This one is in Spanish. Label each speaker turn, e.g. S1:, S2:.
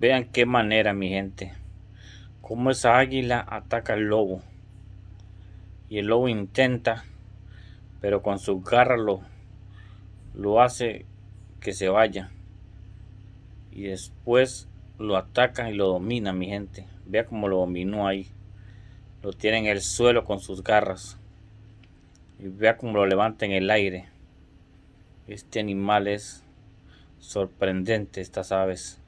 S1: Vean qué manera, mi gente. Cómo esa águila ataca al lobo. Y el lobo intenta, pero con sus garras lo, lo hace que se vaya. Y después lo ataca y lo domina, mi gente. Vea cómo lo dominó ahí. Lo tiene en el suelo con sus garras. Y vea cómo lo levanta en el aire. Este animal es sorprendente, estas aves.